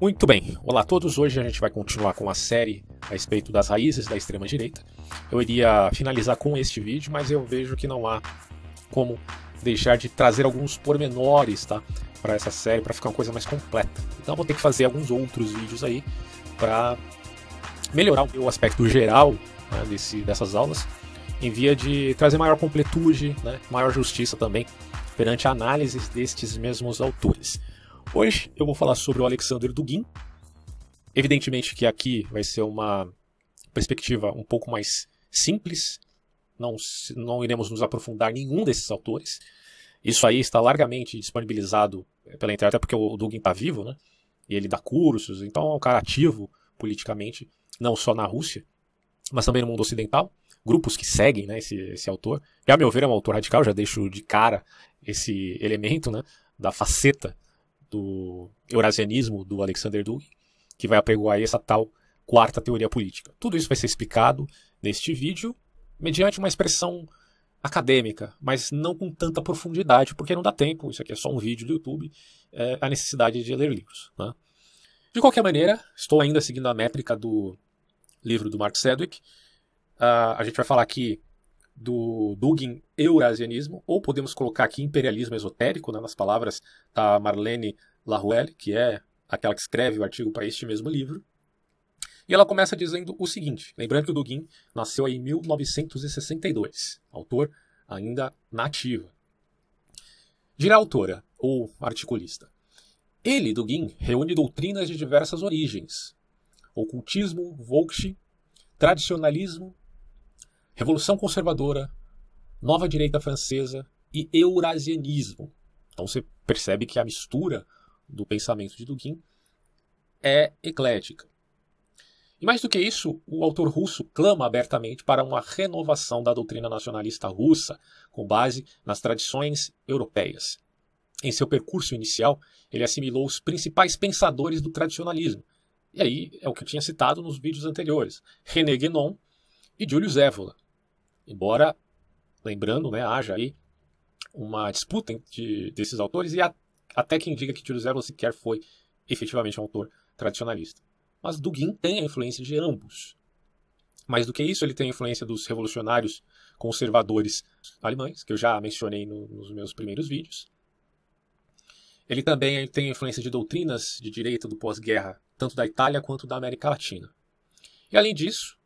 Muito bem, olá a todos. Hoje a gente vai continuar com a série a respeito das raízes da extrema-direita. Eu iria finalizar com este vídeo, mas eu vejo que não há como deixar de trazer alguns pormenores tá, para essa série, para ficar uma coisa mais completa. Então vou ter que fazer alguns outros vídeos aí para melhorar o meu aspecto geral né, desse, dessas aulas, em via de trazer maior completude, né, maior justiça também perante a análise destes mesmos autores. Hoje eu vou falar sobre o Alexander Dugin. Evidentemente que aqui vai ser uma perspectiva um pouco mais simples, não, não iremos nos aprofundar em nenhum desses autores. Isso aí está largamente disponibilizado eh, pela internet, até porque o Dugin está vivo, né? E ele dá cursos, então é um cara ativo politicamente, não só na Rússia, mas também no mundo ocidental. Grupos que seguem né, esse, esse autor, E a meu ver é um autor radical, já deixo de cara esse elemento né, da faceta do eurasianismo do Alexander Dugin, que vai apregoar essa tal quarta teoria política. Tudo isso vai ser explicado neste vídeo, mediante uma expressão acadêmica, mas não com tanta profundidade, porque não dá tempo, isso aqui é só um vídeo do YouTube, é, a necessidade de ler livros. Né? De qualquer maneira, estou ainda seguindo a métrica do livro do Mark Sedwick. Uh, ah, a gente vai falar aqui do Dugin eurasianismo, ou podemos colocar aqui imperialismo esotérico, né, nas palavras da Marlene Laruelle, que é aquela que escreve o artigo para este mesmo livro. E ela começa dizendo o seguinte: lembrando que o Dugin nasceu em 1962, autor ainda nativa. Dirá a autora, ou articulista. Ele, Dugin, reúne doutrinas de diversas origens: ocultismo, volkshi, tradicionalismo, Revolução Conservadora, Nova Direita Francesa e Eurasianismo. Então você percebe que a mistura do pensamento de Dugin é eclética. E mais do que isso, o autor russo clama abertamente para uma renovação da doutrina nacionalista russa, com base nas tradições europeias. Em seu percurso inicial, ele assimilou os principais pensadores do tradicionalismo. E aí é o que eu tinha citado nos vídeos anteriores: René Guénon e Júlio Evola. Embora, lembrando, né, haja aí uma disputa de, desses autores e a, até quem diga que Tiro Zero sequer foi efetivamente um autor tradicionalista. Mas Dugin tem a influência de ambos. Mais do que isso, ele tem a influência dos revolucionários conservadores alemães, que eu já mencionei no, nos meus primeiros vídeos. Ele também tem a influência de doutrinas de direita do pós-guerra, tanto da Itália quanto da América Latina. E além disso,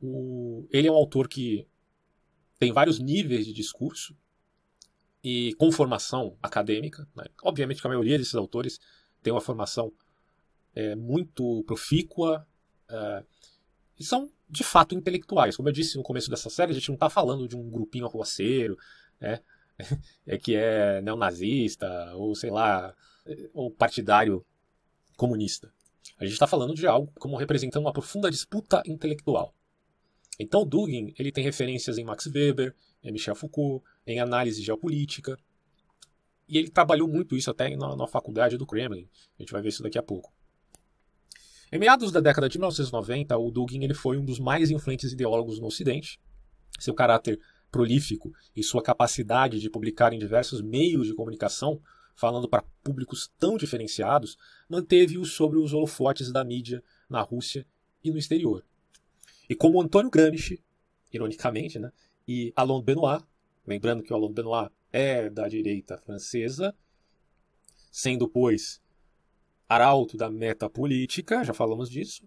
o, ele é um autor que tem vários níveis de discurso e com formação acadêmica. Né? Obviamente que a maioria desses autores tem uma formação é, muito profícua é, e são de fato intelectuais. Como eu disse no começo dessa série, a gente não está falando de um grupinho arruaceiro, né? é que é neonazista ou sei lá, ou partidário comunista. A gente está falando de algo como representando uma profunda disputa intelectual. Então Dugin ele tem referências em Max Weber, em Michel Foucault, em análise geopolítica. E ele trabalhou muito isso até na, na faculdade do Kremlin. A gente vai ver isso daqui a pouco. Em meados da década de 1990, o Dugin ele foi um dos mais influentes ideólogos no Ocidente. Seu caráter prolífico e sua capacidade de publicar em diversos meios de comunicação, falando para públicos tão diferenciados, manteve-o sobre os holofotes da mídia na Rússia e no exterior. E como Antônio Gramsci, ironicamente, né, e Alain Benoit, lembrando que o Alain Benoit é da direita francesa, sendo, pois, arauto da meta política, já falamos disso,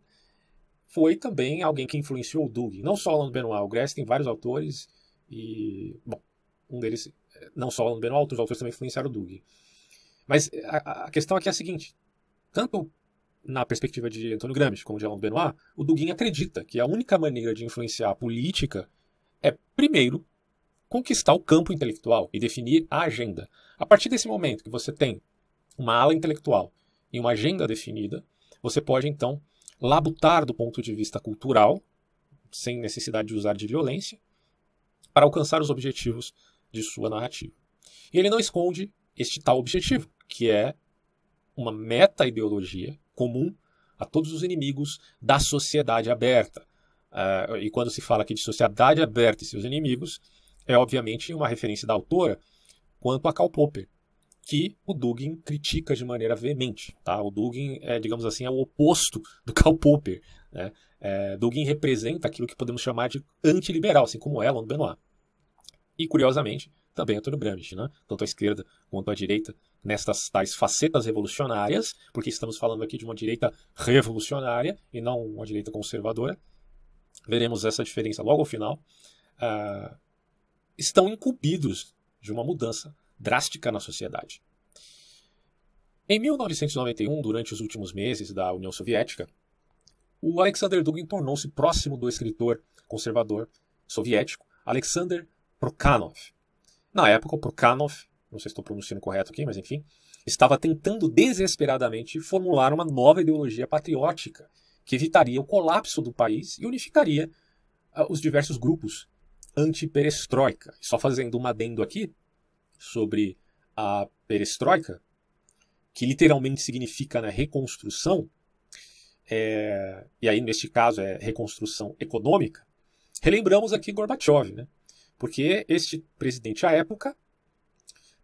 foi também alguém que influenciou o Doug. Não só Alain Benoit, o Grest tem vários autores e, bom, um deles, é, não só Alain Benoit, outros autores também influenciaram o Doug. Mas a, a questão aqui é a seguinte, tanto na perspectiva de Antônio Gramsci, como de Alain Benoit, o Dugin acredita que a única maneira de influenciar a política é, primeiro, conquistar o campo intelectual e definir a agenda. A partir desse momento que você tem uma ala intelectual e uma agenda definida, você pode então labutar do ponto de vista cultural, sem necessidade de usar de violência, para alcançar os objetivos de sua narrativa. E ele não esconde este tal objetivo, que é uma meta-ideologia comum a todos os inimigos da sociedade aberta. Uh, e quando se fala aqui de sociedade aberta e seus inimigos, é obviamente uma referência da autora quanto a Karl Popper, que o Dugin critica de maneira veemente. Tá? O Dugin, é, digamos assim, é o oposto do Karl Popper. Né? É, Dugin representa aquilo que podemos chamar de antiliberal, assim como Elon Benoit. E, curiosamente, também Antônio Gramsci, né? tanto à esquerda quanto à direita, nestas tais facetas revolucionárias, porque estamos falando aqui de uma direita revolucionária e não uma direita conservadora. Veremos essa diferença logo ao final. Uh, estão incumbidos de uma mudança drástica na sociedade. Em 1991, durante os últimos meses da União Soviética, o Alexander Dugin tornou-se próximo do escritor conservador soviético Alexander Prokhanov. Na época, o Prokhanov não sei se estou pronunciando correto aqui, mas enfim, estava tentando desesperadamente formular uma nova ideologia patriótica que evitaria o colapso do país e unificaria uh, os diversos grupos anti-perestroika. Só fazendo um adendo aqui sobre a perestroika, que literalmente significa né, reconstrução, é, e aí neste caso é reconstrução econômica, relembramos aqui Gorbachev, né? porque este presidente à época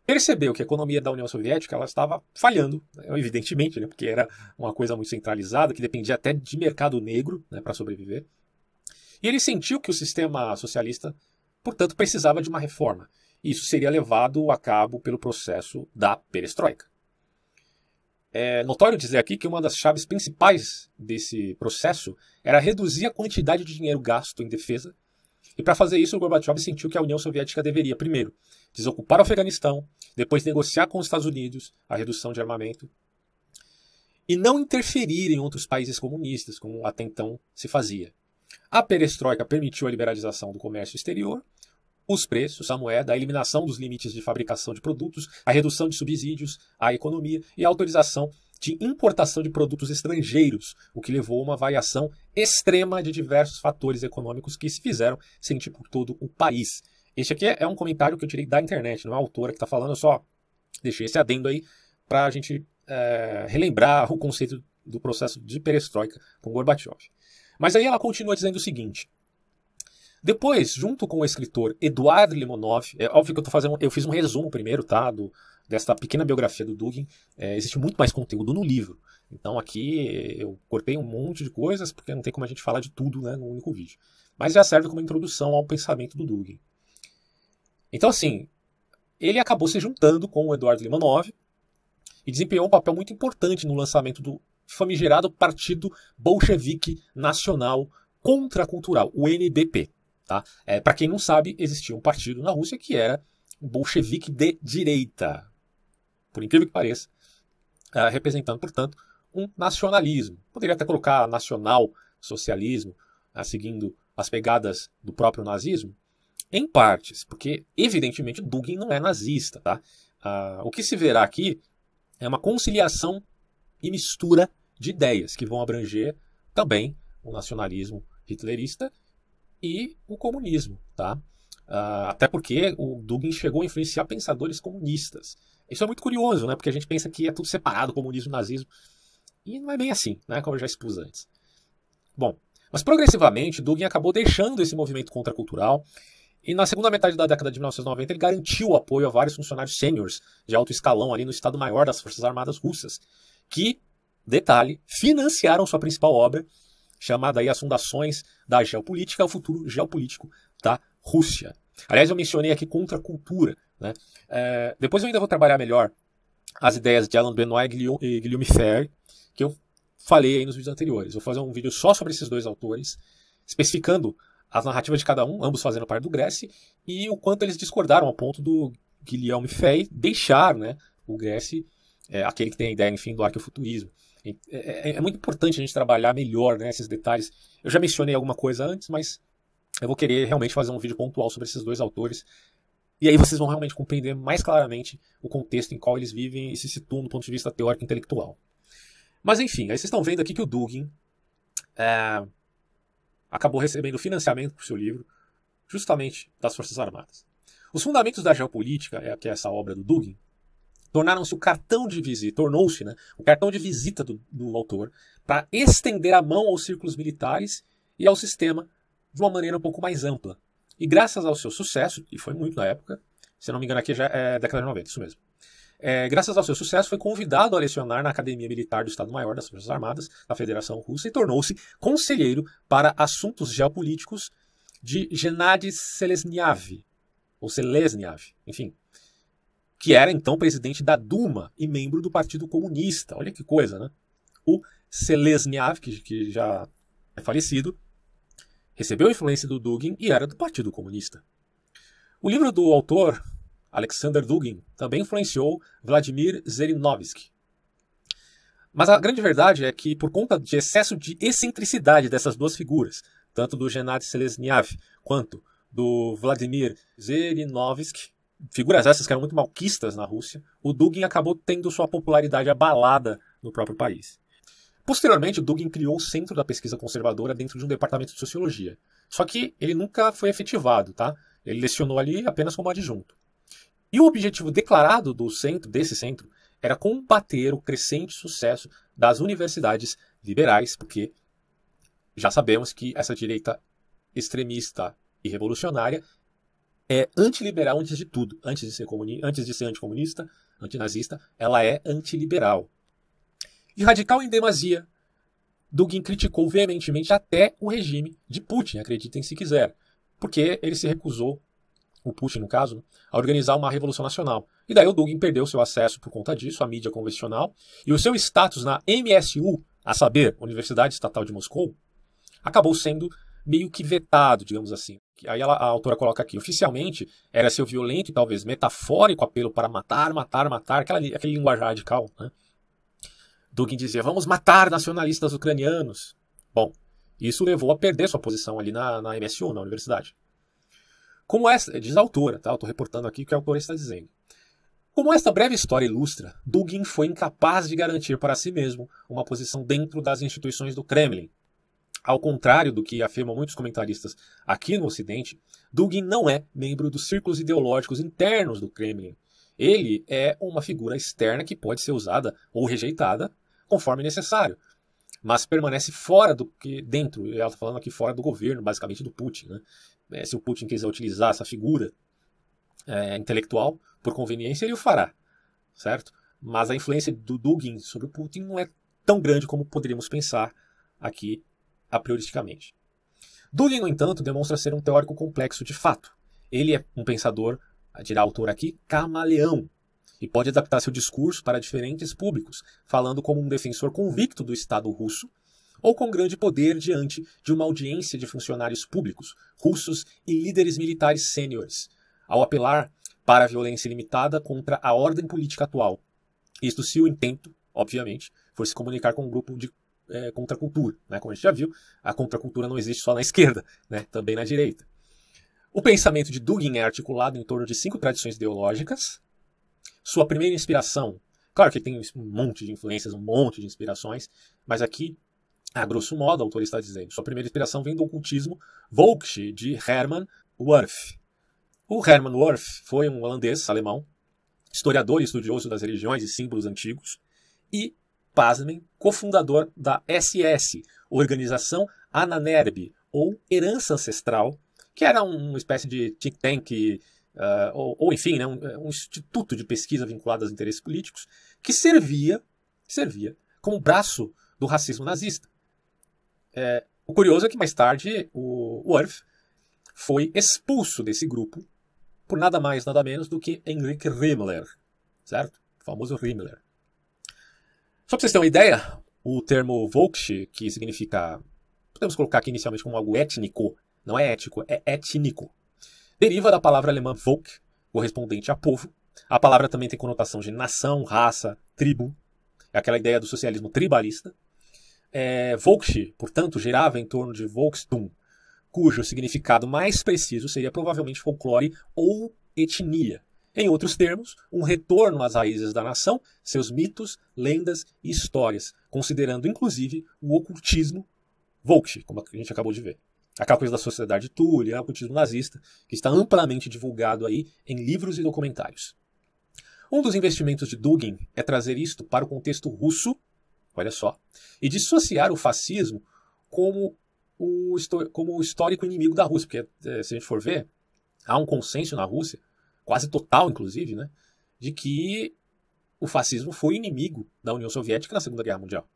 percebeu que a economia da União Soviética ela estava falhando, né, evidentemente, né, porque era uma coisa muito centralizada, que dependia até de mercado negro né, para sobreviver. E ele sentiu que o sistema socialista, portanto, precisava de uma reforma. E isso seria levado a cabo pelo processo da perestroika. É notório dizer aqui que uma das chaves principais desse processo era reduzir a quantidade de dinheiro gasto em defesa e para fazer isso, o Gorbachev sentiu que a União Soviética deveria, primeiro, desocupar o Afeganistão, depois negociar com os Estados Unidos a redução de armamento e não interferir em outros países comunistas, como até então se fazia. A perestroika permitiu a liberalização do comércio exterior, os preços, a moeda, a eliminação dos limites de fabricação de produtos, a redução de subsídios à economia e a autorização de importação de produtos estrangeiros, o que levou a uma variação extrema de diversos fatores econômicos que se fizeram sentir por todo o país. Este aqui é um comentário que eu tirei da internet, não é a autora que está falando, eu só deixei esse adendo aí para a gente é, relembrar o conceito do processo de perestroika com Gorbachev. Mas aí ela continua dizendo o seguinte. Depois, junto com o escritor Eduardo Limonov, é óbvio que eu tô fazendo, eu fiz um resumo primeiro, tá, do, desta pequena biografia do Dugin, é, existe muito mais conteúdo no livro. Então aqui eu cortei um monte de coisas, porque não tem como a gente falar de tudo né, num único vídeo. Mas já serve como introdução ao pensamento do Dugin. Então assim, ele acabou se juntando com o Eduardo Limanov e desempenhou um papel muito importante no lançamento do famigerado Partido Bolchevique Nacional Contracultural, o NDP. Tá? É, Para quem não sabe, existia um partido na Rússia que era bolchevique de direita, por incrível que pareça, uh, representando, portanto, um nacionalismo. Poderia até colocar nacional socialismo, uh, ah, seguindo as pegadas do próprio nazismo, em partes, porque evidentemente Dugin não é nazista. Tá? Uh, o que se verá aqui é uma conciliação e mistura de ideias que vão abranger também o nacionalismo hitlerista e o comunismo, tá? Uh, até porque o Dugin chegou a influenciar pensadores comunistas. Isso é muito curioso, né? Porque a gente pensa que é tudo separado, comunismo e nazismo. E não é bem assim, né? Como eu já expus antes. Bom, mas progressivamente, Dugin acabou deixando esse movimento contracultural e na segunda metade da década de 1990 ele garantiu o apoio a vários funcionários sêniores de alto escalão ali no Estado-Maior das Forças Armadas Russas, que, detalhe, financiaram sua principal obra, chamada aí As Fundações da Geopolítica, o Futuro Geopolítico da Rússia. Aliás, eu mencionei aqui contracultura, né? É, depois eu ainda vou trabalhar melhor as ideias de Alan Benoit e Guillaume Ferre, que eu falei aí nos vídeos anteriores. Vou fazer um vídeo só sobre esses dois autores, especificando as narrativas de cada um, ambos fazendo parte do Grécia, e o quanto eles discordaram ao ponto do Guilherme Ferre deixar né, o Grécia, é, aquele que tem a ideia, enfim, do arqueofuturismo. É, é, é, muito importante a gente trabalhar melhor né, esses detalhes. Eu já mencionei alguma coisa antes, mas eu vou querer realmente fazer um vídeo pontual sobre esses dois autores, e aí vocês vão realmente compreender mais claramente o contexto em qual eles vivem e se situam do ponto de vista teórico e intelectual. Mas enfim, aí vocês estão vendo aqui que o Dugin é, acabou recebendo financiamento para o seu livro, justamente das Forças Armadas. Os fundamentos da geopolítica, é, que é essa obra do Dugin, tornaram-se o cartão de visita, tornou-se né, o cartão de visita do, do autor para estender a mão aos círculos militares e ao sistema de uma maneira um pouco mais ampla, e graças ao seu sucesso, e foi muito na época, se não me engano aqui já é década de 90, isso mesmo. É, graças ao seu sucesso, foi convidado a lecionar na Academia Militar do Estado-Maior das Forças Armadas da Federação Russa e tornou-se conselheiro para assuntos geopolíticos de Gennady Selesnyav, ou Selesnyav, enfim, que era então presidente da Duma e membro do Partido Comunista. Olha que coisa, né? O Selesnyav, que, que já é falecido, recebeu a influência do Dugin e era do Partido Comunista. O livro do autor, Alexander Dugin, também influenciou Vladimir Zhirinovsky. Mas a grande verdade é que, por conta de excesso de excentricidade dessas duas figuras, tanto do Gennady Selesnyav quanto do Vladimir Zhirinovsky, figuras essas que eram muito malquistas na Rússia, o Dugin acabou tendo sua popularidade abalada no próprio país. Posteriormente, Dugin criou o Centro da Pesquisa Conservadora dentro de um departamento de sociologia. Só que ele nunca foi efetivado, tá? Ele lecionou ali apenas como adjunto. E o objetivo declarado do centro, desse centro, era combater o crescente sucesso das universidades liberais, porque já sabemos que essa direita extremista e revolucionária é antiliberal antes de tudo, antes de ser, comunista, antes de ser anticomunista, antinazista, ela é antiliberal e radical em demasia, Dugin criticou veementemente até o regime de Putin, acreditem se quiser, porque ele se recusou, o Putin no caso, a organizar uma revolução nacional. E daí o Dugin perdeu seu acesso por conta disso à mídia convencional e o seu status na MSU, a saber, Universidade Estatal de Moscou, acabou sendo meio que vetado, digamos assim. Aí ela, a autora coloca aqui, oficialmente era seu violento e talvez metafórico apelo para matar, matar, matar, aquela, aquele linguajar radical, né? Dugin dizia: vamos matar nacionalistas ucranianos. Bom, isso levou a perder sua posição ali na, na MSU, na universidade. Como essa, diz a autora, tá? Eu estou reportando aqui o que a autora está dizendo. Como esta breve história ilustra, Dugin foi incapaz de garantir para si mesmo uma posição dentro das instituições do Kremlin. Ao contrário do que afirmam muitos comentaristas aqui no Ocidente, Dugin não é membro dos círculos ideológicos internos do Kremlin. Ele é uma figura externa que pode ser usada ou rejeitada conforme necessário, mas permanece fora do que dentro, ela está falando aqui fora do governo, basicamente do Putin. Né? É, se o Putin quiser utilizar essa figura é, intelectual por conveniência, ele o fará, certo? Mas a influência do Dugin sobre o Putin não é tão grande como poderíamos pensar aqui a prioristicamente. Dugin, no entanto, demonstra ser um teórico complexo de fato. Ele é um pensador, dirá o autor aqui, camaleão, e pode adaptar seu discurso para diferentes públicos, falando como um defensor convicto do Estado russo ou com grande poder diante de uma audiência de funcionários públicos, russos e líderes militares sêniores, ao apelar para a violência limitada contra a ordem política atual. Isto se o intento, obviamente, for se comunicar com um grupo de é, contracultura. Né? Como a gente já viu, a contracultura não existe só na esquerda, né? também na direita. O pensamento de Dugin é articulado em torno de cinco tradições ideológicas, sua primeira inspiração. Claro que tem um monte de influências, um monte de inspirações, mas aqui, a grosso modo, o autor está dizendo: sua primeira inspiração vem do ocultismo Volksche de Hermann Wurff. O Hermann Wurff foi um holandês alemão, historiador e estudioso das religiões e símbolos antigos, e, pasmem, cofundador da SS, Organização Ananerbe, ou Herança Ancestral, que era uma espécie de think tank uh, ou, ou, enfim, né, um, é, um, instituto de pesquisa vinculado aos interesses políticos, que servia, servia como braço do racismo nazista. É, o curioso é que mais tarde o, o foi expulso desse grupo por nada mais, nada menos do que Heinrich Himmler, certo? O famoso Himmler. Só para vocês terem uma ideia, o termo Volksch, que significa, podemos colocar aqui inicialmente como algo étnico, não é ético, é étnico, deriva da palavra alemã Volk, correspondente a povo. A palavra também tem conotação de nação, raça, tribo. É aquela ideia do socialismo tribalista. É, portanto, girava em torno de Volkstum, cujo significado mais preciso seria provavelmente folclore ou etnia. Em outros termos, um retorno às raízes da nação, seus mitos, lendas e histórias, considerando inclusive o ocultismo Volk, como a gente acabou de ver. Aquela coisa da sociedade ah, o ocultismo nazista, que está amplamente divulgado aí em livros e documentários. Um dos investimentos de Dugin é trazer isto para o contexto russo, olha só, e dissociar o fascismo como o, como o histórico inimigo da Rússia, porque é, se a gente for ver, há um consenso na Rússia, quase total inclusive, né, de que o fascismo foi inimigo da União Soviética na Segunda Guerra Mundial.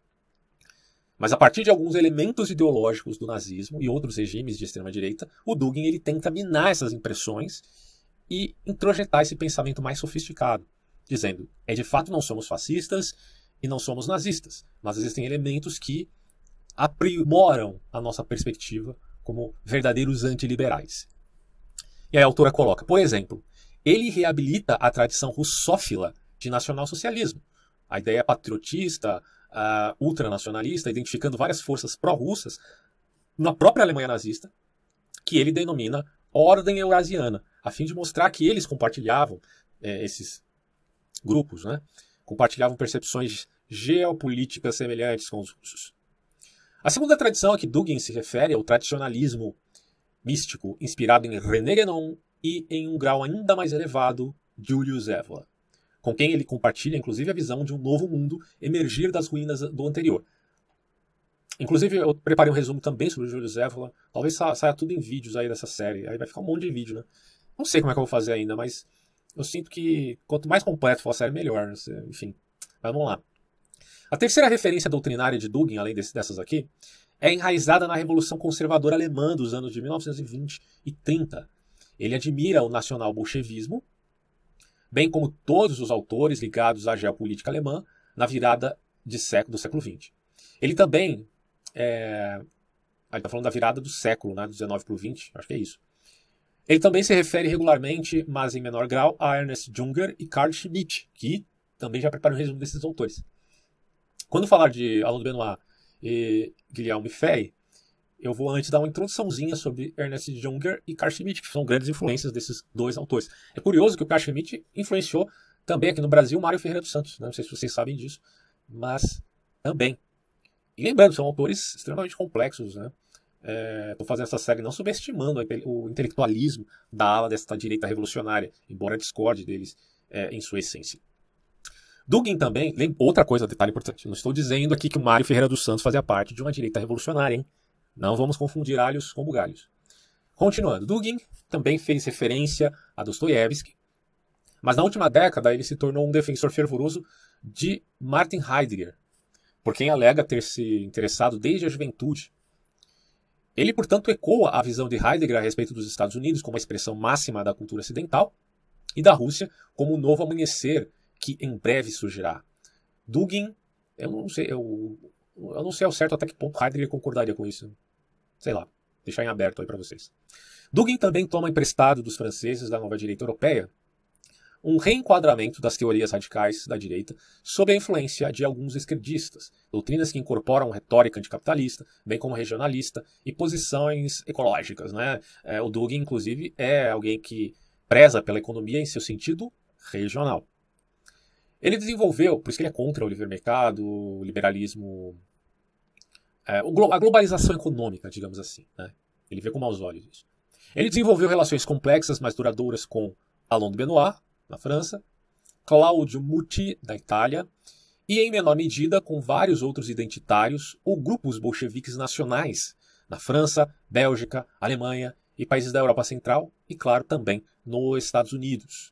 Mas a partir de alguns elementos ideológicos do nazismo e outros regimes de extrema direita, o Dugin ele tenta minar essas impressões e introjetar esse pensamento mais sofisticado, dizendo: é de fato não somos fascistas e não somos nazistas, mas existem elementos que aprimoram a nossa perspectiva como verdadeiros antiliberais. E aí a autora coloca, por exemplo, ele reabilita a tradição russófila de nacionalsocialismo, a ideia patriotista, uh, ultranacionalista, identificando várias forças pró-russas na própria Alemanha nazista, que ele denomina Ordem Eurasiana, a fim de mostrar que eles compartilhavam é, esses grupos, né? compartilhavam percepções geopolíticas semelhantes com os russos. A segunda tradição a que Dugin se refere é o tradicionalismo místico, inspirado em René Guénon e, em um grau ainda mais elevado, Julius Evola com quem ele compartilha, inclusive, a visão de um novo mundo emergir das ruínas do anterior. Inclusive, eu preparei um resumo também sobre o Júlio Zévola. Talvez saia tudo em vídeos aí dessa série. Aí vai ficar um monte de vídeo, né? Não sei como é que eu vou fazer ainda, mas eu sinto que quanto mais completo for a série, melhor. Né? Enfim, mas vamos lá. A terceira referência doutrinária de Dugin, além desse, dessas aqui, é enraizada na Revolução Conservadora Alemã dos anos de 1920 e 30. Ele admira o nacional-bolchevismo bem como todos os autores ligados à geopolítica alemã na virada século, do século XX. Ele também. É, a gente está falando da virada do século, né, do 19 para o 20, acho que é isso. Ele também se refere regularmente, mas em menor grau, a Ernest Junger e Carl Schmitt, que também já preparam um resumo desses autores. Quando falar de Alain de Benoit e Guilherme Fey, eu vou antes dar uma introduçãozinha sobre Ernest Junger e Carl Schmitt, que são grandes influências desses dois autores. É curioso que o Carl Schmitt influenciou também aqui no Brasil Mário Ferreira dos Santos, né? não sei se vocês sabem disso, mas também. E lembrando, são autores extremamente complexos, né? Estou é, fazendo essa série não subestimando o intelectualismo da ala desta direita revolucionária, embora discorde deles é, em sua essência. Dugin também, outra coisa, detalhe importante, não estou dizendo aqui que o Mário Ferreira dos Santos fazia parte de uma direita revolucionária, hein? Não vamos confundir alhos com bugalhos. Continuando, Dugin também fez referência a Dostoiévski, mas na última década ele se tornou um defensor fervoroso de Martin Heidegger, por quem alega ter se interessado desde a juventude. Ele, portanto, ecoa a visão de Heidegger a respeito dos Estados Unidos como a expressão máxima da cultura ocidental e da Rússia como o novo amanhecer que em breve surgirá. Dugin, eu não sei, eu, eu não sei ao certo até que ponto Heidegger concordaria com isso. Sei lá, deixar em aberto aí para vocês. Dugin também toma emprestado dos franceses da nova direita europeia um reenquadramento das teorias radicais da direita sob a influência de alguns esquerdistas, doutrinas que incorporam retórica anticapitalista, bem como regionalista e posições ecológicas. Né? É, o Dugin, inclusive, é alguém que preza pela economia em seu sentido regional. Ele desenvolveu, por isso que ele é contra o livre mercado, o liberalismo é, a globalização econômica, digamos assim. Né? Ele vê com maus olhos isso. Ele desenvolveu relações complexas, mas duradouras com Alain de Benoit, na França, Claudio Muti, da Itália, e em menor medida com vários outros identitários ou grupos bolcheviques nacionais, na França, Bélgica, Alemanha e países da Europa Central, e claro também nos Estados Unidos.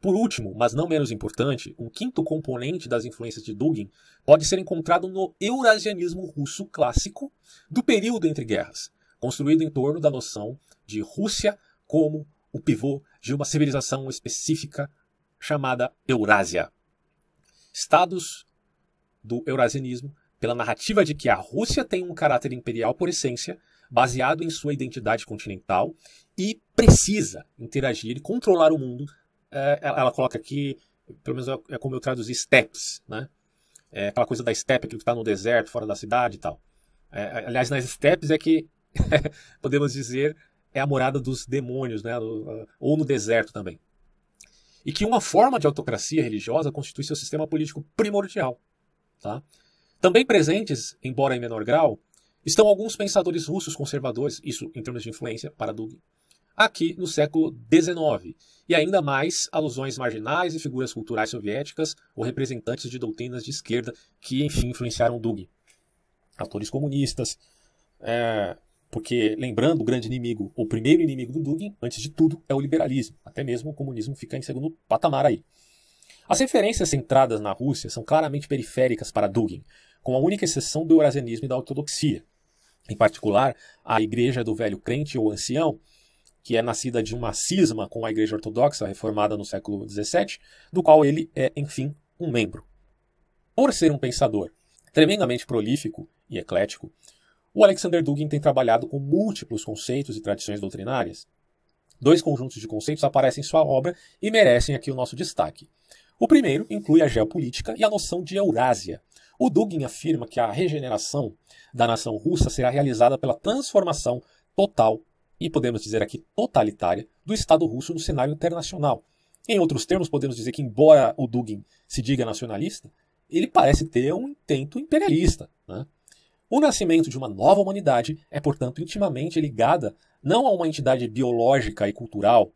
Por último, mas não menos importante, um quinto componente das influências de Dugin pode ser encontrado no eurasianismo russo clássico do período entre guerras, construído em torno da noção de Rússia como o pivô de uma civilização específica chamada Eurásia. Estados do eurasianismo pela narrativa de que a Rússia tem um caráter imperial por essência, baseado em sua identidade continental, e precisa interagir e controlar o mundo é, ela, coloca aqui, pelo menos é, é como eu traduzi, steppes, né? É aquela coisa da steppe, aquilo que está no deserto, fora da cidade e tal. É, aliás, nas steppes é que, podemos dizer, é a morada dos demônios, né? Ah, ou no deserto também. E que uma forma de autocracia religiosa constitui seu sistema político primordial. Tá? Também presentes, embora em menor grau, estão alguns pensadores russos conservadores, isso em termos de influência para Dugin, aqui no século XIX, e ainda mais alusões marginais e figuras culturais soviéticas ou representantes de doutrinas de esquerda que, enfim, influenciaram Dugin. atores comunistas, é, porque, lembrando, o grande inimigo, o primeiro inimigo do Dugin, antes de tudo, é o liberalismo. Até mesmo o comunismo fica em segundo patamar aí. As referências centradas na Rússia são claramente periféricas para Dugin, com a única exceção do eurasianismo e da ortodoxia. Em particular, a Igreja do Velho Crente ou Ancião, que é nascida de uma cisma com a Igreja Ortodoxa, reformada no século XVII, do qual ele é, enfim, um membro. Por ser um pensador tremendamente prolífico e eclético, o Alexander Dugin tem trabalhado com múltiplos conceitos e tradições doutrinárias. Dois conjuntos de conceitos aparecem em sua obra e merecem aqui o nosso destaque. O primeiro inclui a geopolítica e a noção de Eurásia. O Dugin afirma que a regeneração da nação russa será realizada pela transformação total e podemos dizer aqui totalitária, do Estado russo no cenário internacional. Em outros termos, podemos dizer que, embora o Dugin se diga nacionalista, ele parece ter um intento imperialista. Né? O nascimento de uma nova humanidade é, portanto, intimamente ligada não a uma entidade biológica e cultural,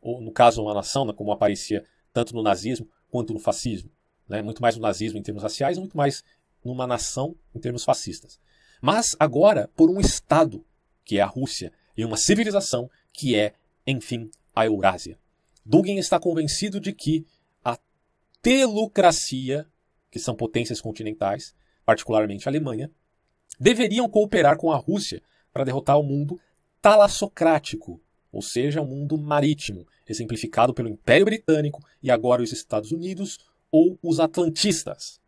ou no caso, uma nação, né, como aparecia tanto no nazismo quanto no fascismo, né? muito mais no nazismo em termos raciais, muito mais numa nação em termos fascistas. Mas agora por um Estado que é a Rússia, e uma civilização, que é, enfim, a Eurásia. Dugin está convencido de que a telucracia, que são potências continentais, particularmente a Alemanha, deveriam cooperar com a Rússia para derrotar o mundo talassocrático, ou seja, o mundo marítimo, exemplificado pelo Império Britânico e agora os Estados Unidos ou os Atlantistas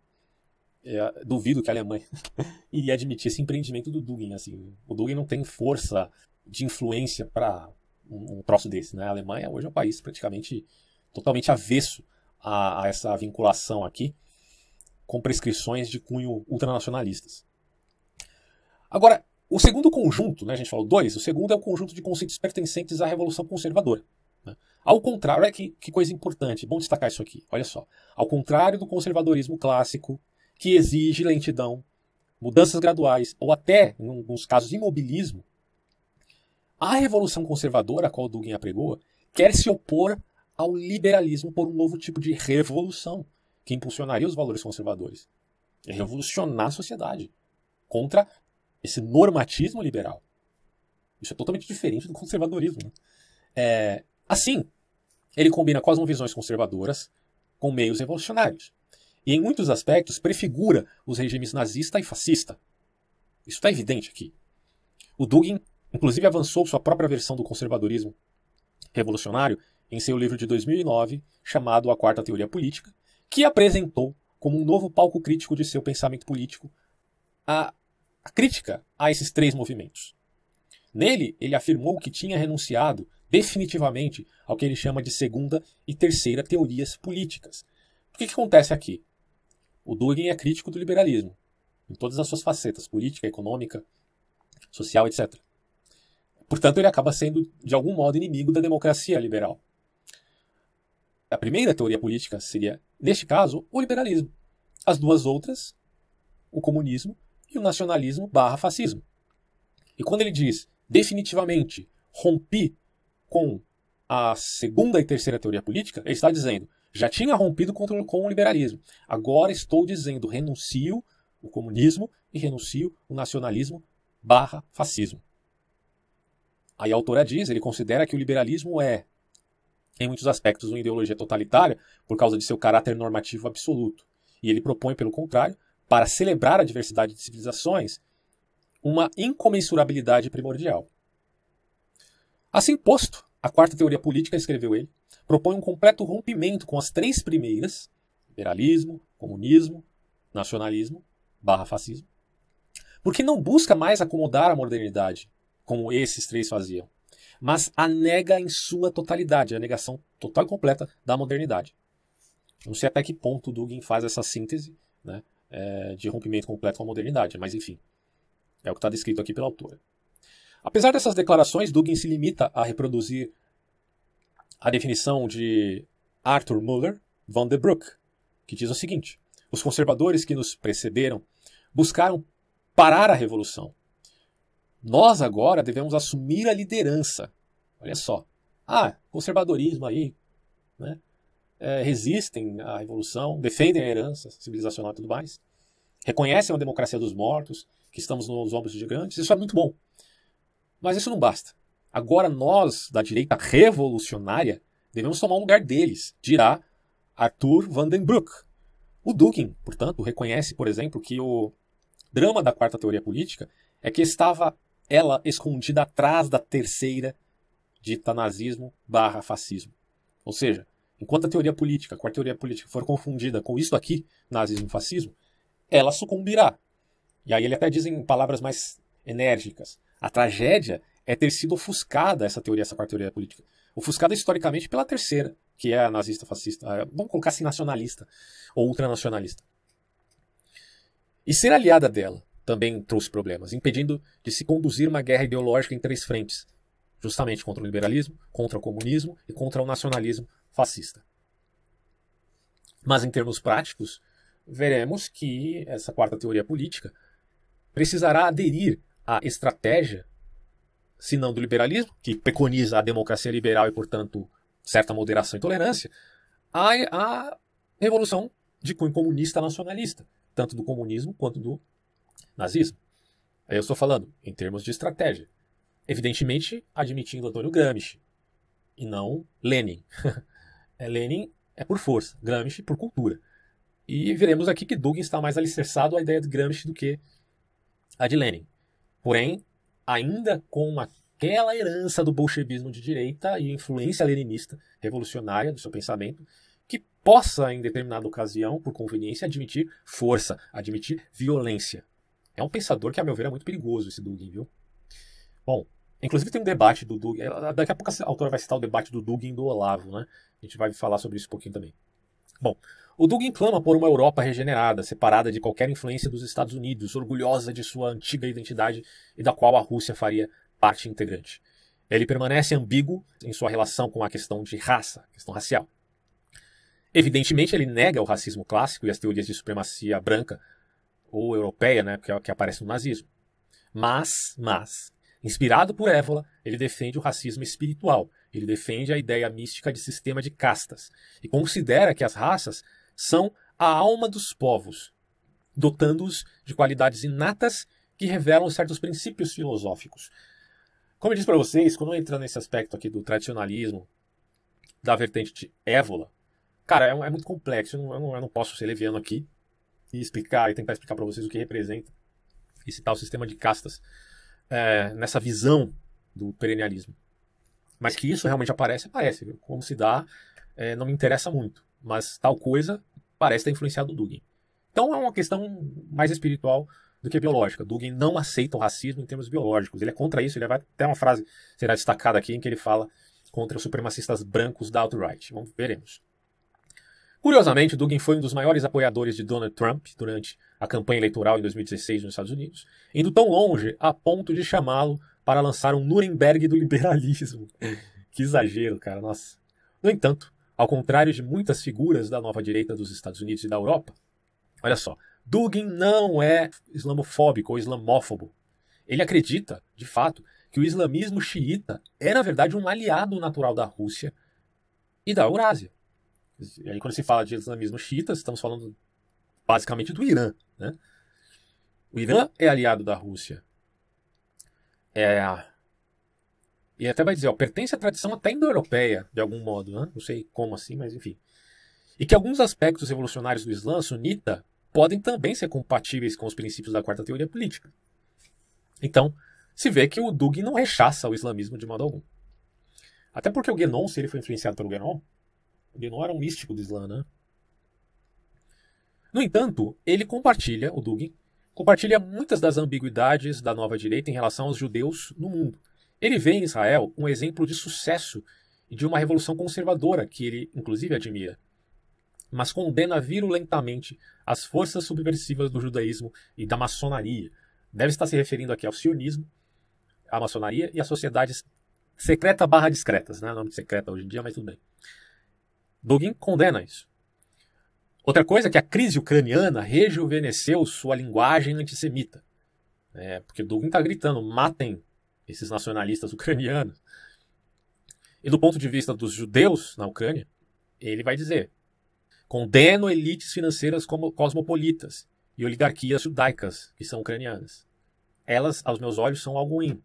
é, duvido que a Alemanha iria admitir esse empreendimento do Dugin. Né? Assim, o Dugin não tem força de influência para um, um troço desse. Né? A Alemanha hoje é um país praticamente totalmente avesso a, a essa vinculação aqui com prescrições de cunho ultranacionalistas. Agora, o segundo conjunto, né, a gente falou dois, o segundo é o conjunto de conceitos pertencentes à Revolução Conservadora. Né? Ao contrário, olha que, que coisa importante, bom destacar isso aqui, olha só. Ao contrário do conservadorismo clássico, que exige lentidão, mudanças graduais ou até, em alguns casos, imobilismo, a revolução conservadora a qual Dugin apregoa quer se opor ao liberalismo por um novo tipo de revolução que impulsionaria os valores conservadores. É revolucionar a sociedade contra esse normatismo liberal. Isso é totalmente diferente do conservadorismo. Né? É, assim, ele combina visões conservadoras com meios revolucionários e, em muitos aspectos, prefigura os regimes nazista e fascista. Isso está evidente aqui. O Dugin, inclusive, avançou sua própria versão do conservadorismo revolucionário em seu livro de 2009, chamado A Quarta Teoria Política, que apresentou como um novo palco crítico de seu pensamento político a, a crítica a esses três movimentos. Nele, ele afirmou que tinha renunciado definitivamente ao que ele chama de segunda e terceira teorias políticas. O que, que acontece aqui? O Dugin é crítico do liberalismo, em todas as suas facetas, política, econômica, social, etc. Portanto, ele acaba sendo, de algum modo, inimigo da democracia liberal. A primeira teoria política seria, neste caso, o liberalismo. As duas outras, o comunismo e o nacionalismo barra fascismo. E quando ele diz, definitivamente, rompi com a segunda e terceira teoria política, ele está dizendo, já tinha rompido contra, com o liberalismo. Agora estou dizendo, renuncio o comunismo e renuncio o nacionalismo barra fascismo. Aí a autora diz, ele considera que o liberalismo é, em muitos aspectos, uma ideologia totalitária por causa de seu caráter normativo absoluto. E ele propõe, pelo contrário, para celebrar a diversidade de civilizações, uma incomensurabilidade primordial. Assim posto, a quarta teoria política, escreveu ele, propõe um completo rompimento com as três primeiras, liberalismo, comunismo, nacionalismo, barra fascismo, porque não busca mais acomodar a modernidade, como esses três faziam, mas a nega em sua totalidade, a negação total e completa da modernidade. Não sei até que ponto Dugin faz essa síntese né, é, de rompimento completo com a modernidade, mas enfim, é o que está descrito aqui pela autora. Apesar dessas declarações, Dugin se limita a reproduzir a definição de Arthur Muller von der Broek, que diz o seguinte: os conservadores que nos precederam buscaram parar a revolução. Nós agora devemos assumir a liderança. Olha só. Ah, conservadorismo aí, né? É, resistem à revolução, defendem a herança civilizacional e tudo mais, reconhecem a democracia dos mortos, que estamos nos ombros de gigantes, isso é muito bom. Mas isso não basta. Agora nós, da direita revolucionária, devemos tomar o lugar deles, dirá Arthur Vandenbroek. O Dugin, portanto, reconhece, por exemplo, que o drama da quarta teoria política é que estava ela escondida atrás da terceira, dita nazismo barra fascismo. Ou seja, enquanto a teoria política, a quarta teoria política, for confundida com isso aqui, nazismo e fascismo, ela sucumbirá. E aí ele até diz em palavras mais enérgicas: a tragédia é ter sido ofuscada essa teoria, essa quarta teoria política. Ofuscada historicamente pela terceira, que é a nazista, fascista, vamos colocar assim, nacionalista ou ultranacionalista. E ser aliada dela também trouxe problemas, impedindo de se conduzir uma guerra ideológica em três frentes, justamente contra o liberalismo, contra o comunismo e contra o nacionalismo fascista. Mas em termos práticos, veremos que essa quarta teoria política precisará aderir à estratégia se não do liberalismo, que preconiza a democracia liberal e, portanto, certa moderação e tolerância, a, a revolução de cunho comunista nacionalista, tanto do comunismo quanto do nazismo. Aí eu estou falando em termos de estratégia. Evidentemente, admitindo Antônio Gramsci e não Lenin. é, Lenin é por força, Gramsci por cultura. E veremos aqui que Dugin está mais alicerçado à ideia de Gramsci do que a de Lenin. Porém, ainda com aquela herança do bolchevismo de direita e influência leninista revolucionária do seu pensamento, que possa, em determinada ocasião, por conveniência, admitir força, admitir violência. É um pensador que, a meu ver, é muito perigoso esse Dugin, viu? Bom, inclusive tem um debate do Dugin. É, daqui a pouco a autora vai citar o debate do Dugin e do Olavo, né? A gente vai falar sobre isso um pouquinho também. Bom, o Dugin clama por uma Europa regenerada, separada de qualquer influência dos Estados Unidos, orgulhosa de sua antiga identidade e da qual a Rússia faria parte integrante. Ele permanece ambíguo em sua relação com a questão de raça, questão racial. Evidentemente, ele nega o racismo clássico e as teorias de supremacia branca ou europeia, né, que, é que aparece no nazismo. Mas, mas, inspirado por Évola, ele defende o racismo espiritual, ele defende a ideia mística de sistema de castas e considera que as raças são a alma dos povos, dotando-os de qualidades inatas que revelam certos princípios filosóficos. Como eu disse para vocês, quando entra nesse aspecto aqui do tradicionalismo, da vertente évola, cara, é, é muito complexo, eu não, eu não, posso ser leviano aqui e explicar e tentar explicar para vocês o que representa esse tal sistema de castas é, nessa visão do perenialismo. Mas que isso realmente aparece, aparece. Como se dá, é, não me interessa muito. Mas tal coisa parece ter influenciado o Dugin. Então é uma questão mais espiritual do que biológica. Dugin não aceita o racismo em termos biológicos. Ele é contra isso. Ele vai até uma frase será destacada aqui em que ele fala contra os supremacistas brancos da alt-right. Vamos veremos. Curiosamente, Dugin foi um dos maiores apoiadores de Donald Trump durante a campanha eleitoral em 2016 nos Estados Unidos, indo tão longe a ponto de chamá-lo para lançar um Nuremberg do liberalismo. que exagero, cara, nossa. No entanto, ao contrário de muitas figuras da nova direita dos Estados Unidos e da Europa, olha só, Dugin não é islamofóbico ou islamófobo. Ele acredita, de fato, que o islamismo xiita é, na verdade, um aliado natural da Rússia e da Eurásia. E aí, quando se fala de islamismo xiita, estamos falando basicamente do Irã. Né? O Irã é aliado da Rússia é, e até vai dizer, ó, pertence à tradição até indo-europeia, de algum modo, né? não sei como assim, mas enfim. E que alguns aspectos revolucionários do Islã sunita podem também ser compatíveis com os princípios da quarta teoria política. Então, se vê que o Dug não rechaça o islamismo de modo algum. Até porque o Guénon, se ele foi influenciado pelo Guénon, o Guénon era um místico do Islã, né? No entanto, ele compartilha, o Dugin, compartilha muitas das ambiguidades da nova direita em relação aos judeus no mundo. Ele vê em Israel um exemplo de sucesso e de uma revolução conservadora que ele, inclusive, admira, mas condena virulentamente as forças subversivas do judaísmo e da maçonaria. Deve estar se referindo aqui ao sionismo, à maçonaria e às sociedades secreta barra discretas, né? Nome de secreta hoje em dia, mas tudo bem. Dugin condena isso. Outra coisa é que a crise ucraniana rejuvenesceu sua linguagem antissemita. É, porque Dugin está gritando: matem esses nacionalistas ucranianos. E do ponto de vista dos judeus na Ucrânia, ele vai dizer: condeno elites financeiras como cosmopolitas e oligarquias judaicas, que são ucranianas. Elas, aos meus olhos, são algo ruim.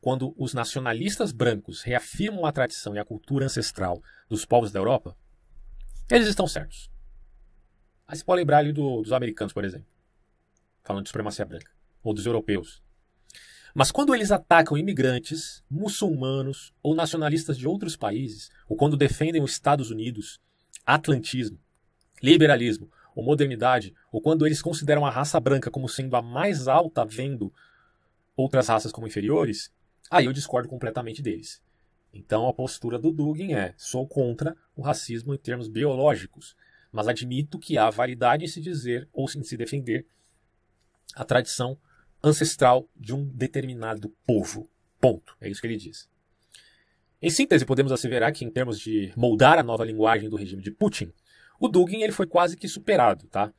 Quando os nacionalistas brancos reafirmam a tradição e a cultura ancestral dos povos da Europa, eles estão certos. Aí você pode lembrar ali do, dos americanos, por exemplo, falando de supremacia branca, ou dos europeus. Mas quando eles atacam imigrantes, muçulmanos ou nacionalistas de outros países, ou quando defendem os Estados Unidos, atlantismo, liberalismo ou modernidade, ou quando eles consideram a raça branca como sendo a mais alta, vendo outras raças como inferiores, aí eu discordo completamente deles. Então a postura do Dugin é: sou contra o racismo em termos biológicos, mas admito que há validade em se dizer ou em se defender a tradição ancestral de um determinado povo. Ponto. É isso que ele diz. Em síntese, podemos asseverar que, em termos de moldar a nova linguagem do regime de Putin, o Dugin ele foi quase que superado, tá?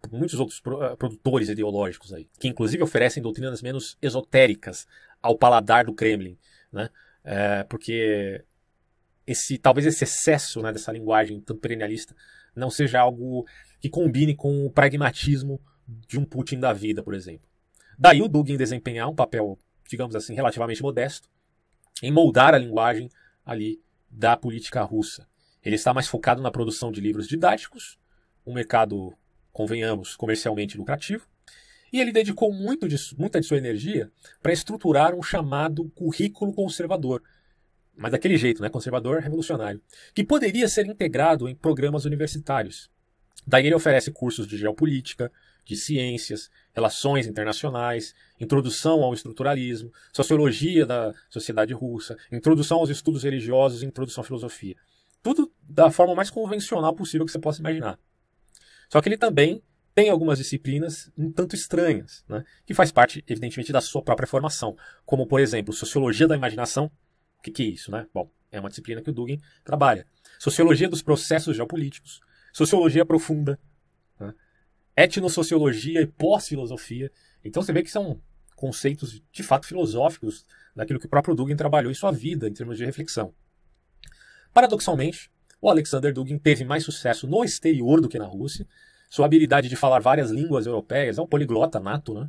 Por muitos outros eh, produtores ideológicos aí, que inclusive oferecem doutrinas menos esotéricas ao paladar do Kremlin, né? É, porque esse talvez esse excesso né, dessa linguagem tanto perennialista não seja algo que combine com o pragmatismo de um Putin da vida, por exemplo. Daí o Dugin desempenhar um papel, digamos assim, relativamente modesto em moldar a linguagem ali da política russa. Ele está mais focado na produção de livros didáticos, um mercado, convenhamos, comercialmente lucrativo, e ele dedicou muito de, muita de sua energia para estruturar um chamado currículo conservador, mas daquele jeito, né, conservador revolucionário, que poderia ser integrado em programas universitários. Daí ele oferece cursos de geopolítica, de ciências, relações internacionais, introdução ao estruturalismo, sociologia da sociedade russa, introdução aos estudos religiosos, introdução à filosofia. Tudo da forma mais convencional possível que você possa imaginar. Só que ele também tem algumas disciplinas um tanto estranhas, né, que faz parte, evidentemente, da sua própria formação, como, por exemplo, sociologia da imaginação, o que, que é isso, né? Bom, é uma disciplina que o Dugin trabalha. Sociologia dos processos geopolíticos, sociologia profunda, né? e pós-filosofia. Então você vê que são conceitos de fato filosóficos daquilo que o próprio Dugin trabalhou em sua vida em termos de reflexão. Paradoxalmente, o Alexander Dugin teve mais sucesso no exterior do que na Rússia. Sua habilidade de falar várias línguas europeias, é um poliglota nato, né?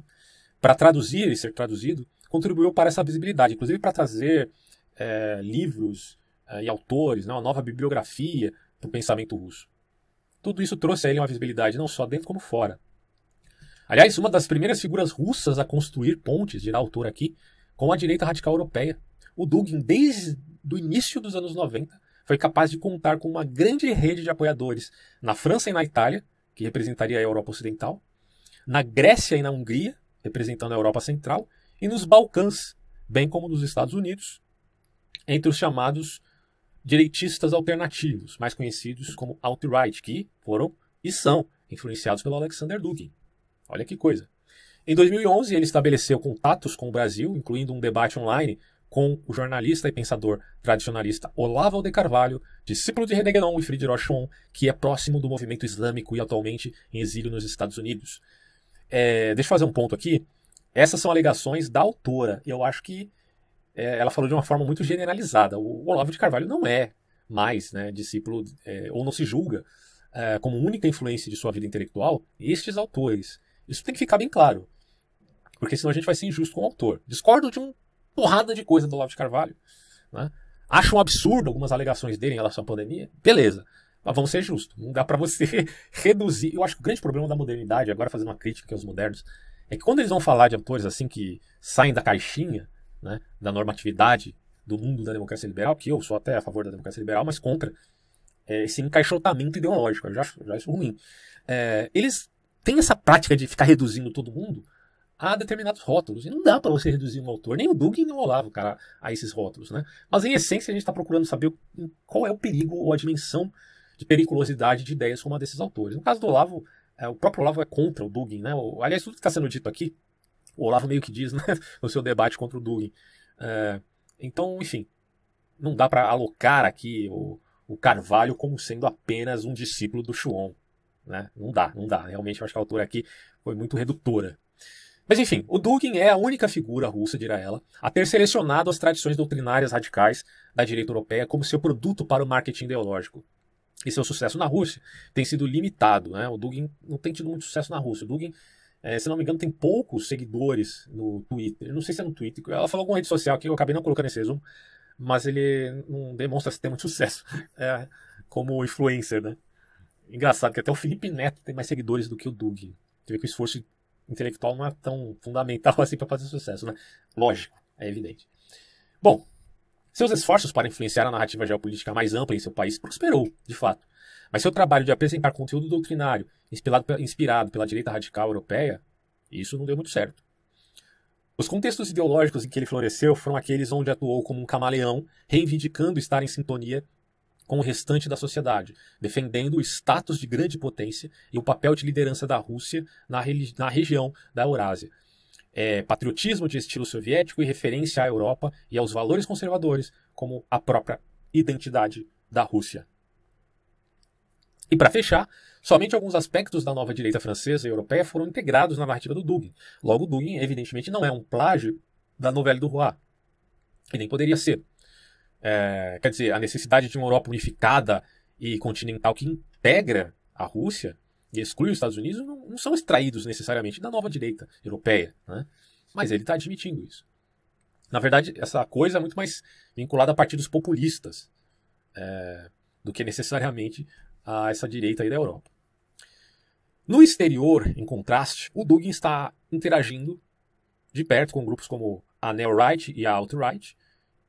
Para traduzir e ser traduzido, contribuiu para essa visibilidade, inclusive para trazer é, livros é, e autores, né, uma nova bibliografia para o pensamento russo. Tudo isso trouxe a ele uma visibilidade não só dentro como fora. Aliás, uma das primeiras figuras russas a construir pontes, dirá o autor aqui, com a direita radical europeia. O Dugin, desde o início dos anos 90, foi capaz de contar com uma grande rede de apoiadores na França e na Itália, que representaria a Europa Ocidental, na Grécia e na Hungria, representando a Europa Central, e nos Balcãs, bem como nos Estados Unidos, entre os chamados direitistas alternativos, mais conhecidos como alt-right, que foram e são influenciados pelo Alexander Dugin. Olha que coisa. Em 2011, ele estabeleceu contatos com o Brasil, incluindo um debate online com o jornalista e pensador tradicionalista Olavo de Carvalho, discípulo de René Guénon e Friedrich Rochon, que é próximo do movimento islâmico e atualmente em exílio nos Estados Unidos. É, deixa eu fazer um ponto aqui. Essas são alegações da autora. Eu acho que é, ela falou de uma forma muito generalizada. O Olavo de Carvalho não é mais né, discípulo, é, ou não se julga é, como única influência de sua vida intelectual, estes autores. Isso tem que ficar bem claro, porque senão a gente vai ser injusto com o autor. Discordo de uma porrada de coisa do Olavo de Carvalho. Né? Acho um absurdo algumas alegações dele em relação à pandemia. Beleza, mas vamos ser justos. Não dá para você reduzir. Eu acho que o grande problema da modernidade, agora fazendo uma crítica aos modernos, é que quando eles vão falar de autores assim que saem da caixinha, né, da normatividade do mundo da democracia liberal, que eu sou até a favor da democracia liberal, mas contra é, esse encaixotamento ideológico. Eu já, já acho ruim. É, eles têm essa prática de ficar reduzindo todo mundo a determinados rótulos. E não dá para você reduzir um autor, nem o Dugin nem o Olavo, cara, a esses rótulos. Né? Mas, em essência, a gente está procurando saber qual é o perigo ou a dimensão de periculosidade de ideias como a desses autores. No caso do Olavo, é, o próprio Olavo é contra o Dugin. Né? O, aliás, tudo que está sendo dito aqui o Olavo meio que diz né, no seu debate contra o Dugin. É, então, enfim, não dá para alocar aqui o, o, Carvalho como sendo apenas um discípulo do Chuon. Né? Não dá, não dá. Realmente, eu acho que a autora aqui foi muito redutora. Mas enfim, o Dugin é a única figura russa, dirá ela, a ter selecionado as tradições doutrinárias radicais da direita europeia como seu produto para o marketing ideológico. E seu sucesso na Rússia tem sido limitado. Né? O Dugin não tem tido muito sucesso na Rússia. O Dugin é, se não me engano, tem poucos seguidores no Twitter. Não sei se é no Twitter. Ela falou alguma rede social que eu acabei não colocando nesse resumo, mas ele não demonstra se tem muito sucesso é, como influencer, né? Engraçado que até o Felipe Neto tem mais seguidores do que o Doug. Você vê que o esforço intelectual não é tão fundamental assim para fazer sucesso, né? Lógico, é evidente. Bom, seus esforços para influenciar a narrativa geopolítica mais ampla em seu país prosperou, de fato. Mas seu trabalho de apresentar conteúdo doutrinário inspirado, inspirado pela direita radical europeia, isso não deu muito certo. Os contextos ideológicos em que ele floresceu foram aqueles onde atuou como um camaleão, reivindicando estar em sintonia com o restante da sociedade, defendendo o status de grande potência e o papel de liderança da Rússia na, na região da Eurásia. É, patriotismo de estilo soviético e referência à Europa e aos valores conservadores, como a própria identidade da Rússia. E para fechar, somente alguns aspectos da nova direita francesa e europeia foram integrados na narrativa do Dugin. Logo, Dugin, evidentemente, não é um plágio da novela do Roi. E nem poderia ser. É, quer dizer, a necessidade de uma Europa unificada e continental que integra a Rússia e exclui os Estados Unidos não, não são extraídos necessariamente da nova direita europeia. Né? Mas ele está admitindo isso. Na verdade, essa coisa é muito mais vinculada a partidos populistas é, do que necessariamente a essa direita aí da Europa. No exterior, em contraste, o Dugin está interagindo de perto com grupos como a neo-right e a alt-right,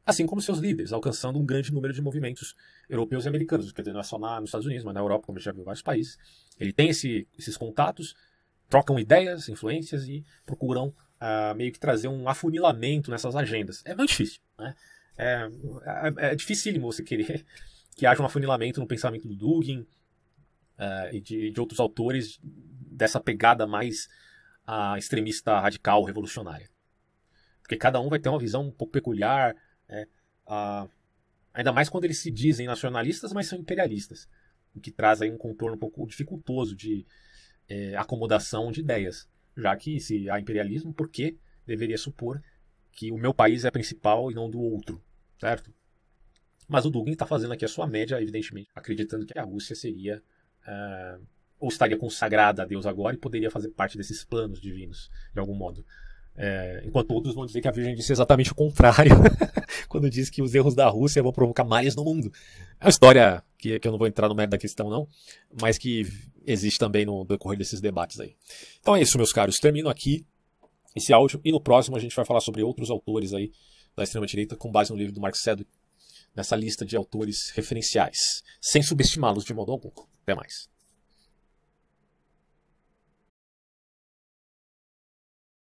assim como seus líderes, alcançando um grande número de movimentos europeus e americanos. Quer dizer, não é só na, nos Estados Unidos, mas na Europa, como a gente já viu, vários países. Ele tem esse, esses contatos, trocam ideias, influências e procuram ah, meio que trazer um afunilamento nessas agendas. É muito difícil, né? É, é, é dificílimo você querer que haja um afunilamento no pensamento do Dugin uh, e de, de, outros autores dessa pegada mais uh, extremista, radical, revolucionária. Porque cada um vai ter uma visão um pouco peculiar, né? uh, ainda mais quando eles se dizem nacionalistas, mas são imperialistas, o que traz aí um contorno um pouco dificultoso de é, acomodação de ideias, já que se há imperialismo, por que deveria supor que o meu país é principal e não do outro, certo? Mas o Dugin está fazendo aqui a sua média, evidentemente, acreditando que a Rússia seria uh, ou estaria consagrada a Deus agora e poderia fazer parte desses planos divinos, de algum modo. É, enquanto outros vão dizer que a Virgem disse exatamente o contrário, quando diz que os erros da Rússia vão provocar males no mundo. É uma história que, que eu não vou entrar no mérito da questão, não, mas que existe também no decorrer desses debates aí. Então é isso, meus caros. Termino aqui esse áudio e no próximo a gente vai falar sobre outros autores aí da extrema-direita com base no livro do Marco Sedwick, nessa lista de autores referenciais, sem subestimá-los de modo algum. Até mais.